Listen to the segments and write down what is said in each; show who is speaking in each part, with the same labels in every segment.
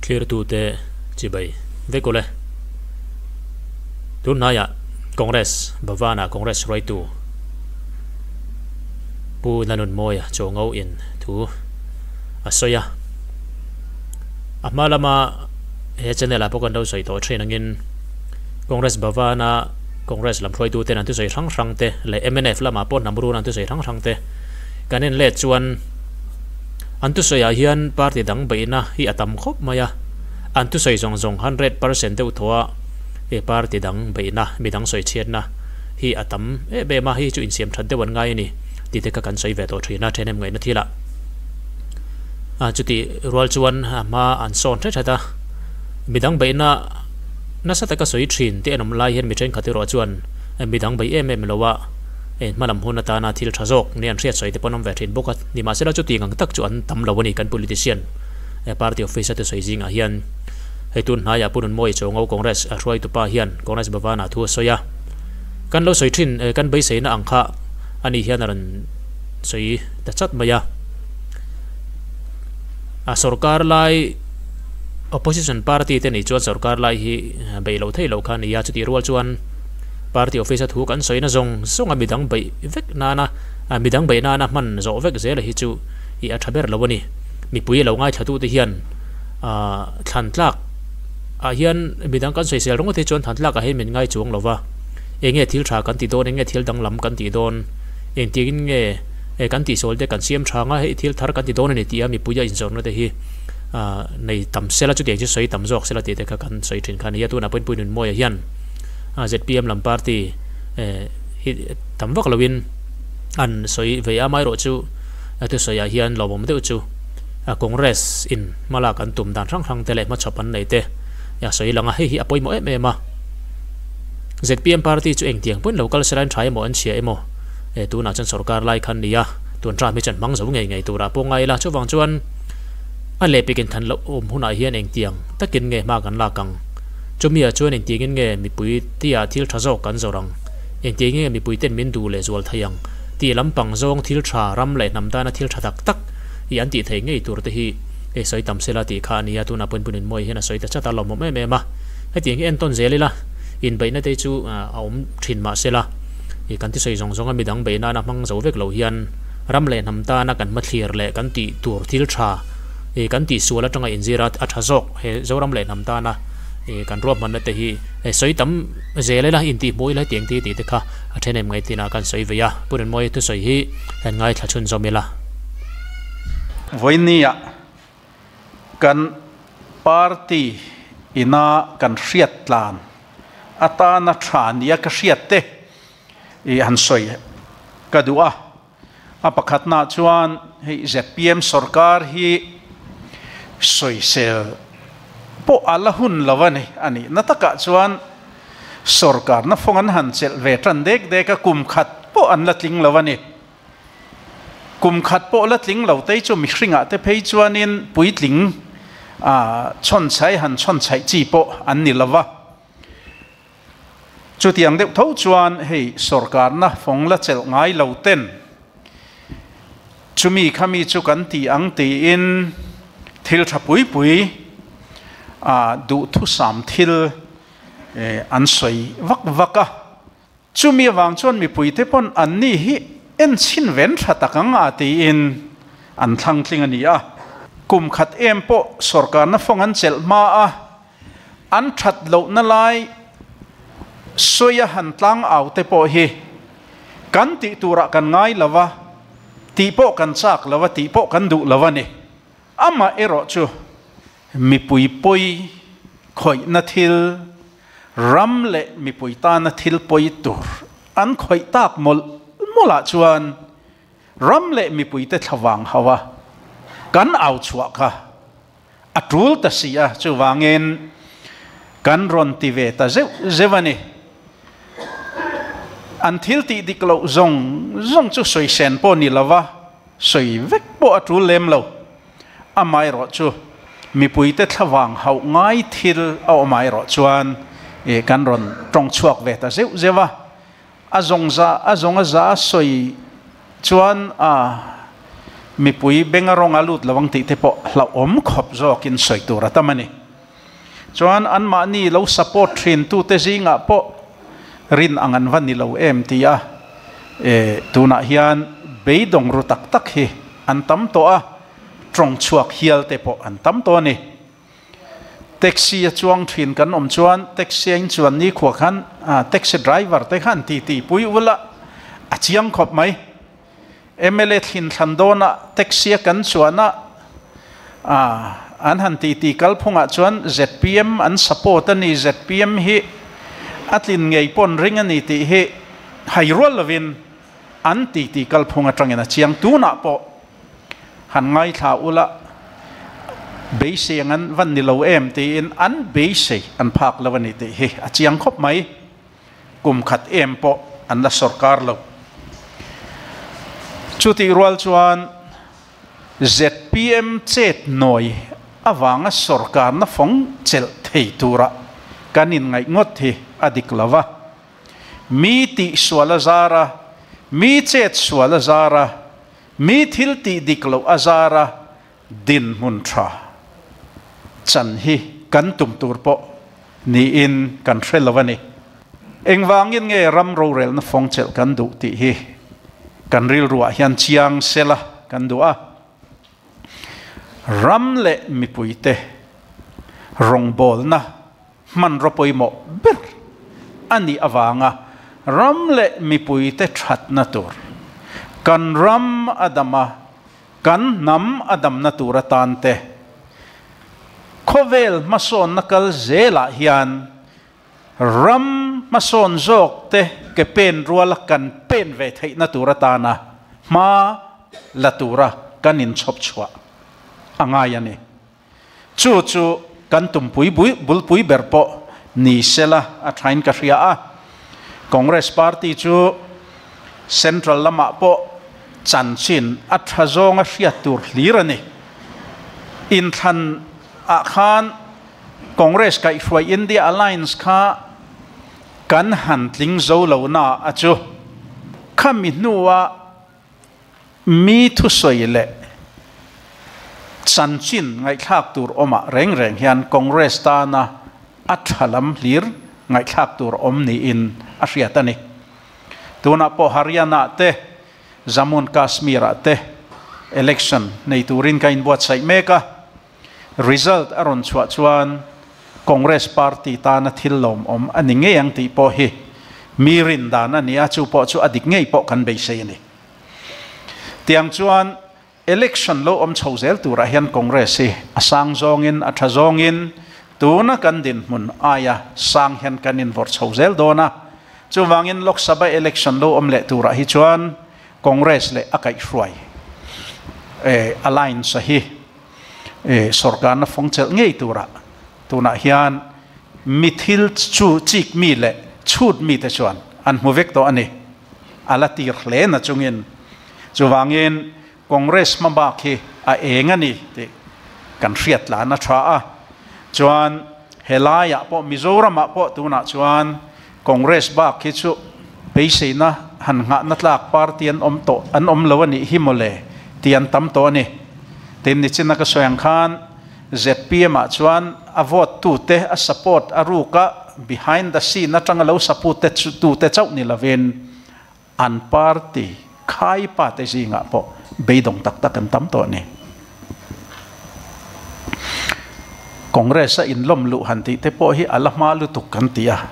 Speaker 1: clear tu te chỉ bay về cô lệ tu à, congress na congress right tu pu nanun à, cho ngau in hết asoya amalama he chanela pokan do soi to train angin congress na congress lam phroi tu te nan tu soi rang rang te le mnf lama pon namru nan tu soi răng thế, cái kanin le chuẩn an tu soi a hian party dang bei na hi atam khop maya an tu zong zong 100% deuh thua e party dang bei na mi dang soi chiat na hi atam e be ma hi chu in siam that de wan ngai ni ti te ka kan soi ve to thina thenem ngai na thila a chu ti rual chuan ma an son the thata mi dang bei na na sa ta ka soi thin te anom lai hian mi then khati ro chuan e mi dang bei em em lowa en manam hun ata na thil thazok nian hriat soi te panom ve thin boka ni ma sela chu ti ngang tak chu an tam lo ni kan politician e party officer te soi jing a à hian heitun à, na ya punun moi chongo congress a à, hruai tu pa hian congress bavana thu soya kan lo soi thin kan bei sei na angkha ani hian ran soi ta chat maya a sarkar lai opposition party te nei chuan sarkar lai hi bei lo thei lo khan ya chu ti rual chuan party officer thu kan soina zong zonga midang bai vek na na a midang bai na na man zo vek zel hi chu à, i a thaber lawani mi pui lo ngai thatu te hian a than tlak a hian midang kan soisel ronga te chon than tlak a he min ngai chuang lova enge thil tha kan ti don enge thil dang lam kan ti don eng ti in nge e kan ti sol te kan siam tha nga he thil thar kan ti don ni ti a mi puya in zon na te hi a nei tam sela chu te chi soi tam jok sela te te ka kan soi thin khan ya tu bên pun pun moi à hian zpm à, làm party tam ờ, vak lovin an soi ve amai ro chu atu soi a hian lobom te chu a à, congress in malak an tum dan rang rang tele ma chapan nei te ya à, soi langa hi hi apoi mo em em ma zpm party chu eng tiang pun local seran thai mo an chia emo e tu na chan sarkar lai khan nia tuần tra mi chân mắng giống ngày ngày tu ra po ngay là cho vàng chuan anh lệ bị kiện thần lộ ôm hôn ai hiền anh tiếng tất kiến nghề mà gắn là cẳng cho mi à cho nên tiếng nghe mi bùi tia thiel thà zô cắn zô rằng anh tiếng nghe mi bụi tên min du lệ zual thay rằng tia lâm bằng zong thiel thà ram lệ nằm ta na thiel thà tắc tắc i anh tia thấy nghe tu rồi thì e cái soi tầm xe la tia khá nia tu na bun bun mồi hiện là soi ta chát ta lòng một mẹ mẹ mà cái tiếng nghe anh tôn dễ lấy la in bảy na tây chú à ông thìn mà xe la cái e kan ti soi rong rong zong mi dang bảy na na mang zô vek lâu hiền ram lệ nằm ta na kan mất hiền lệ kan ti tu thiel thà i e kan ti suala trong ngày in zira at thà zô he zô ram lệ nằm ta na kan ruam man te hi soi tam zele la in ti moi la tiang ti ti te kha athenem ngai tina kan soi veya puren moi tu soi hi han ngai thla chun zomela voinia
Speaker 2: kan party ina kan riat tlan atana than ya ka riat te i han soi kadua na à, à, chuan hei zpm sarkar hi soi sel po alahun lawani ani nataka chuan sarkar na fongan han chel ve tran dek deka kum khat po an latling lawani kum khat po latling lo te chu mihringa te phei chuan in puitling a chon chai han chon chai chi po an ni lawa chu tiang deuh tho chuan hei sarkar na fong la chel ngai lo ten chumi khami chu kan ti ang ti in thil tha pui pui du à, thu sam thil an soi vak vaka chu mi vang chôn mi pui te pon an ni hi en sin ven tha takanga à ti in an thang thling ani à kum khát em po sarkar na phong an chel ma a à. an that lo na lai soya han tlang au te po hi kan ti tura kan ngai lawa ti po kan chak lawa ti po kan du lawa ni ama ero chu มีปุยปุยคอยนัทิลรำเละมีปุยตานัทิลปุยตุรอันคอยตากมลมลาชวนรำเละมีปุยเตทวังฮาวะกันเอาชัวกะอัตุลตเสียชวางเงนกันรอนติเวตาเจเจวันีอันทิลติดิกลาวจงจงจุสวยเซนปอนิลาวะสวยเวกปออัตุลเลมเลวอามายรอชู mi puite thlawang hau ngai thil a omai ro chuan e kan ron tong chuak ve ta zeu zewa a zong za a zong a za soi chuan a mi pui benga rong alut lawang ti te po hla om khop zo kin soi tu ratamani chuan an ma ni lo support thin tu te zinga po rin angan van ni lo em ti a e tuna hian beidong ru tak tak hi an tam to a ตรงชวกเฮียลเตปอันตั้มตัวนี่แท็กซี่จวงถิ่นกันอมชวนแท็กซี่ชวนนี่ขวัขันอ่าแท็กซี่ไดรเวอร์เท็กขันทีทีปุยวละอาชียขบไหมเอเมเลทิ่นขันโดนะแท็กซี่กันชวนนะอ่าอันหันทีทีกัลพงอาชวน ZPM อันสปอร์ตนี่ ZPM ฮีอัตลินไงปนริงอันนี่ทีฮีไฮรอลวินอันทีทีกัลพงอ่ตรงเงินอาชียงตูนะปอหันง่ายท้าอุละเบสเซียงันวันนี้เราเอ็มตีนอันเบสเซอันพักแล้ววันนี้ตีเฮอาจยังครบไหมกลุ่มขัดเอ็มปออันละสกัดเราชุดที่รัวชวน ZPM เจ็ดหน่อยอวังสกัดนะฟงเจลเทตัวระกันนินไงงดเฮอดิกลาวะมีติสวลซาระมีเจ็ดสวลซาระ mi thil ti dik lo azara din mun tha chan hi kan tum tur po ni in kan thre lo ani engwang in nge ram ro rel na phong chel kan du ti hi kan ril ruwa hian chiang sela kan du a ram le mi puite rong bol na man ro poi mo ber ani awanga ram le mi puite that na tur kan ram adama kan nam adam na tura tante khovel mason nakal zela hian ram mason zok te ke pen rual kan pen ve thei na tura tana ma la tura kan in chop chwa angaya ni chu chu kan tum pui bui bul pui berpo ni sela a train ka ria a congress party chu central lama po chan chin a tha zawng a hriat tur hlir ani in than a ah, khan congress kai hruai india alliance kha kan han tling zo lo na a chu kham mi nuwa mi thu soi le chan chin ngai thak tur oma ah, reng reng hian congress ta na a thalam hlir ngai thak tur om ni in a hriat ani tuna po haryana ah te Jammu Kashmir te election nei turin ka in buat sai meka result aron chwa chuan Congress party ta na thil lom om ani nge yang ti po hi mirin dan ani a chu po chu adik ngei po kan be sei ni tiang chuan election lo om chozel tu ra hian Congress hi asang zongin in atha zong in tuna kan din mun aya sang hian kan in vor chozel dona chu wangin lok sabha election lo om le tu ra hi chuan Congress le akai shuai e alliance hi e sorgan fongchel ngei tura tuna hian mithil chu chik mi le chut mi te chuan an hmuvek to ani alatir hle na chungin chuwangin congress mamba khi a eng ani ti kan riat la na tha a chuan helaya ah po mizoram ah po tuna chuan congress ba khi chu peisena หันงะนัดลากปาร์ตียนอมโตอันอมเลวนี่ฮิมเลเตียนตั้มโตนี่เต็มนี่ชินักสวยงขานเจ็ดปีมาชวนอวดตูเตอสปอร์ตอารูกะ behind the scene นัดจังเลวสปูเตตูเตเจ้านี่ละเวนอันปาร์ตีขายปาเตจิงะปอเบยดงตักตักกันตั้มโตนี่ Kongres sa inlom luhan ti te po hi alam malutok kan tiya.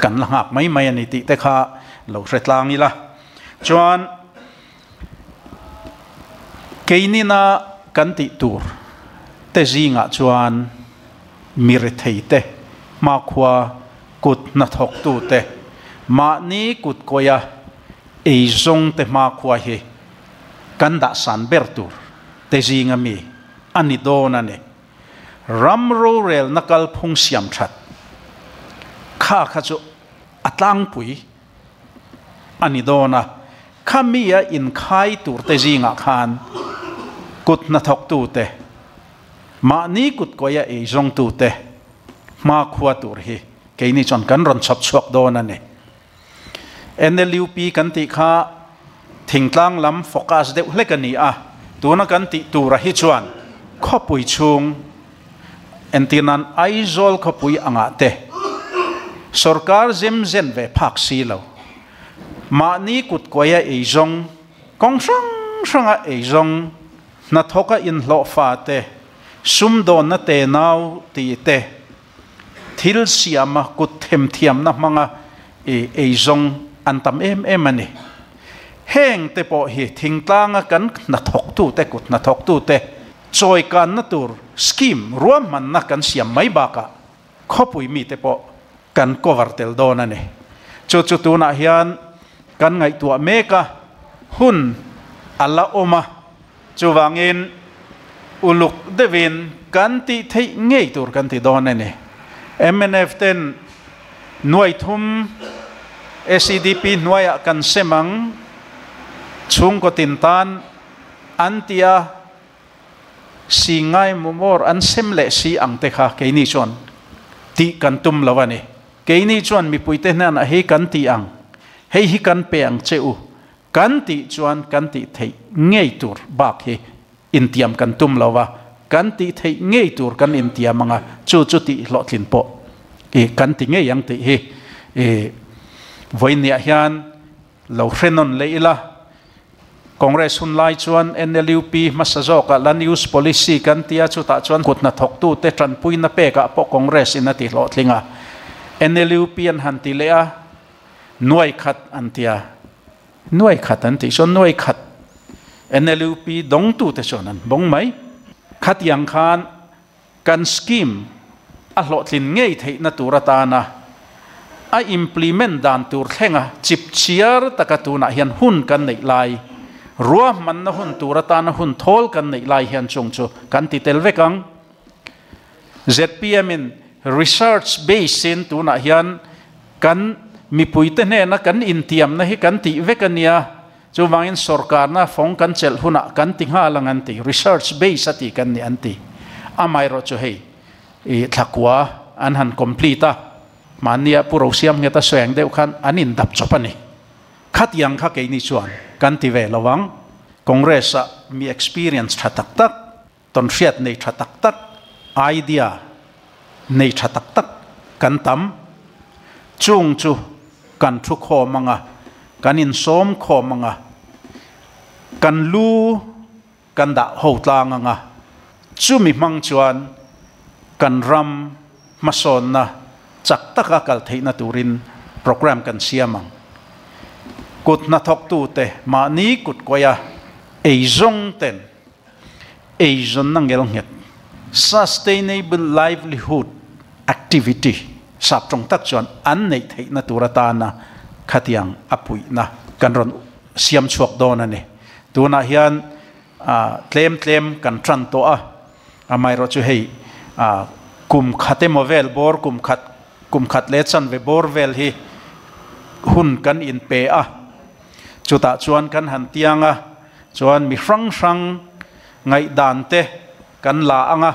Speaker 2: Kan langak may mayan iti te ka lo retlang ila chuan keini na kan ti tur te zinga chuan mir theite ma khwa kut na thok tu te ma ni kut koya ei zong te ma khwa he kan da san ber tur te zinga mi ani dona ne ram ro rel nakal phung siam that kha kha chu atlang pui อันนี้โดนะข้ามีอินคายตูเตจิงอาคานกุดนัทกตูเตมานี้กุดก็ยงเอจงตูเตมาขวาตูเฮเกนี่จนกันรอนชับชวกโดนั่นเองเนลิวปีกันติข้าถิงตังลำโฟกัสเด็กเล็กนี้อ่ะตัวนักกันติตูระฮิจวนข้อปุยชงเอ็นตีนันไอโซลข้อปุยอ่างเต स ร क ा र จि म ज ेเวेักสีเหลามานี้กุดกวยไอจงกองสังสังไอจงนัทกอินโลฟาเตซุมโดนนัเตนาวตีเตทิลสียมกุดเทมเทียมนกมังไอไอจงอันตามเอ็มเอ็มนี่แหงเตปอเหทิงตางกันนัทกตูเตกุดนัทกตูเตจอยกันนัตูร์สกิมรวมมันนักกันเสียมไม่บากะขบุยมีเตปอกันกวาดเตลโดนันี่จุดจุดตัวนั้นกันไงตัวเมกะหุ่นอัลละอมาจูวังเงินอุลุกเดวินกันติเทงเงยตัวกันติดอนนี่เอ็มเอ็นเอฟเต็นหน่วยทุ่มเอชดีพีหน่วยกันเสมังชุงก็ตินตานอันตียสิงไงมุมอร์อันเซมเลสีอังเตคาเกนี่ชวนติกันตุมละวันนี้เกนี่ชวนมีปุยเตนันเฮกันตีอัง hei hi kan peang cheu kan ti chuan kan ti thei ngei tur bak hi intiam kan tum lawa kan ti thei ngei tur kan intiam anga chu chu ti lo thlin po e kan ti ngei yang ti hi e voinia hian lo hrenon leila congress hun lai chuan nlup masazoka land use policy kan tia chu ta chuan kutna thok tu te tran puina pe ka po congress in ati lo thlinga nlup an han ti le a น่วยขัดอันเตียน่วยขัดอันติชนน่วยขัด NLUP ดงตูเตชนันบงไหมขัดยังคานกันสกิมอัลลอฮ์ลินเงยเทนตุรตานะไอ implement ด่านตูรแข่งอะจิบเชียร์ตะกตูนะเฮียนหุ่นกันในลายรัวมันนะหุ่นตูรตานะหุ่นทอลกันในลายเฮียนชงชูกันติเตลเวกัง ZPM in research based in tu na hian kan mi puite ne na kan intiam na hi kan ti vekania chuwangin sarkar na phong kan chel kan huna kan tinga langan ti research base ati kan ni anti amai ro chu hei e thakwa an han complete mania puro siam nge ta soyang deu khan anin dap chopani khat yang kha ke ni chuan kan ti ve lawang congress a mi experience tha tak tak ton fiat nei tha tak tak idea nei tha tak tak kan tam chung chu กันทุกขอมังะกันอินสมขอมังะกันลูกันดะหูตางงะจูมิมังจวนกันรำมาสอนนะจักตะกะกัลเทนตูรินโปรแกรมกันเสียมังกุดนัทกตูเตมานี้กุดกวยาเอจงเต็นเอจนนังเกลงเหต sustainable livelihood activity สับตรงตักจวนอันในไทยนตุรตานะขัดยังอปุยนะกันรอนเสียมชวกโดนนี่ตัวนาเฮียนเคลมเคลมกันทรันตัวอ่ะอาไม่รู้จะให้กุมขัดเอมเวลบอร์กุมขัดกุมขัดเลชันเวบอร์เวลฮีหุ่นกันอินเปอ่ะจุตาชวนกันหันเตียงอ่ะชวนมีฟรังฟังไงดานเตกันลาอ่ะ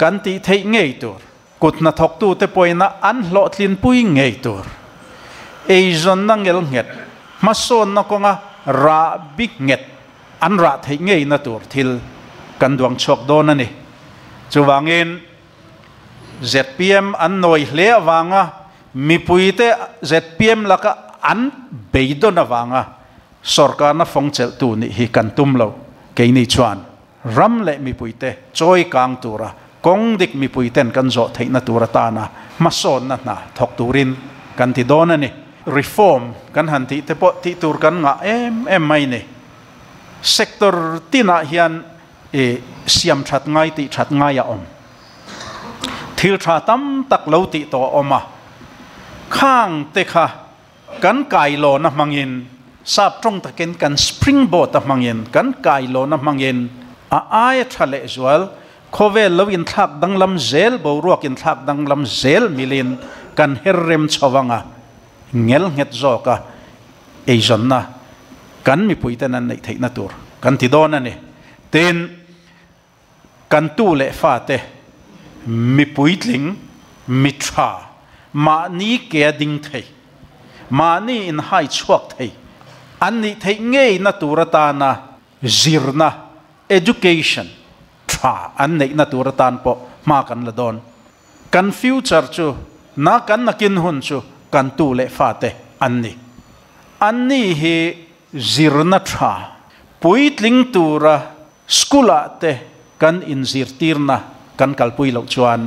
Speaker 2: กันตีเทงไงตัว kut na thok tu te na an hlo tlin pui ngei tur ei zon na ngel nget ma son na konga ra bị nget an ra thấy ngei na tur thil kan duang chok do na ni yên. zpm an noi hle a, mi pui te zpm laka an beidon awanga sarkar na fongchel tu ni hi kan tum lo ni chuan ram le mi pui te choi kang tu ra. กงดิกมีปุยเตนกันโจทยินตัวตานะมาสอนนั่นนะทอกตูรินกันที่ดอนนี่รีฟอร์มกันหันที่เทปที่ตูรกันงะเอ็มเอ็มไม่เนี่ยเซกเตอร์ที่น่าเฮียนเอสยามชัดง่ายที่ชัดง่ายอ่ะอมทิลชาตัมตักเลวติโตออกมาข้างเตคะกันไกโลนะมังยินทราบตรงตะเกินกันสปริงโบตะมังยินกันไกโลนะมังยินอาไอทะเลจวลโควลลวินทักดังลำเซลบรวกินทักดังลำเซลมิลินกันเฮริมชวังอะเงลเงตจอกะเอจันนะกันมีปุยแต่นั้นในไท่นัตุรกันที่ดอนนั่นเองต็นกันตู้เละฟาเตมีปุยลิงมีชามานี่เกียดิงไทยมานี่อินไฮชวกไทยอันนี้ไทยเงยนัตุรตานะจิรนะ education tha an nei na tur tan po ma kan la don kan future chu na kan na kin hun chu kan tu le fa te an ni an ni hi zirna tha puitling tura skula ah te kan in zir tirna kan kalpui lo chuan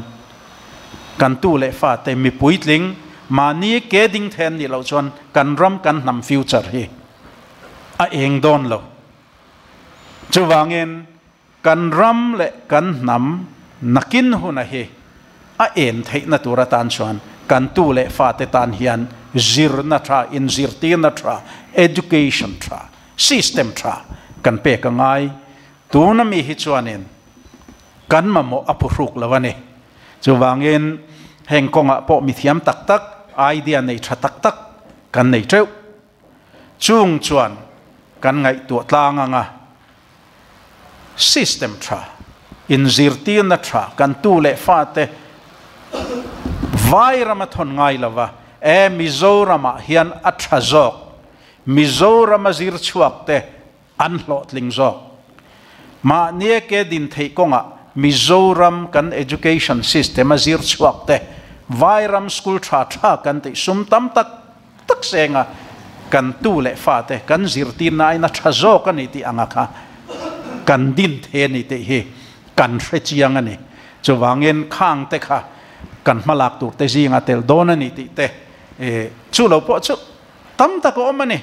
Speaker 2: kan tu le fa te mi puitling mà ni kế ding thêm thì lâu chọn cần ram cần nằm future hi à yên don lâu chú vàng yên kan ram le kan nam nakin hu na hi a en thei na tura tan chuan kan tu le fa te tan hian zir na tha in zir ti na tha education tha system tha kan pe ka ngai tu na mi hi chuanin kan ma mo apu hruk lawani chuwangin heng konga po mi thiam tak tak idea nei tha tak tak kan nei treu chung chuan kan ngai tu tlanga nga system tra in zirtin na tra kan tu le fa te vai rama thon ngai lawa e mizorama hian atha zok Mizoram zir chuak te an lot ling zok ma nie ke din thei konga mizoram kan education system a zir chuak te vai school tra tra kan te sum tam tak tak senga kan tu le fa te kan zirtin na ina tha zok ani ti anga kha กันดินเทนี่เตะเฮกันเฟจียงอันนี้จะวางเงินข้างเตะค่ะกันมาลักตัวเตะจีงอัตเตลโดนนี่ติเตะชูเราพอชูตั้มตะก็อมันนี่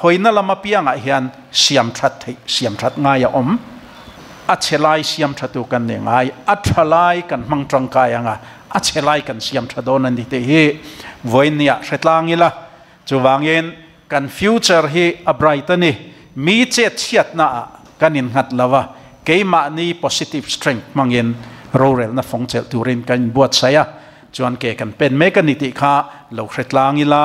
Speaker 2: หอยนั่นละมาเปียงอ่ะเฮียนเสียมชัดเสียมชัดง่ายอมอัจฉริยเสียมชัดตัวกันเนี่ยง่ายอัจฉริยกันมังจังกายอ่ะอัจฉริยกันเสียมชัดโดนนี่เตะเฮวันนี้เสร็จลางอีละจะวางเงินกันฟิวเจอร์เฮอับไรตันนี่มีเจ็ดเชียดนะกันินหัดลาวะเกี่ยมานี้ positive strength มังเงินรเรลนะฟงเจลตูรินกันบวชสียจวนเกกันเป็นเมกันิติค่ะเราเคล็ดลางิละ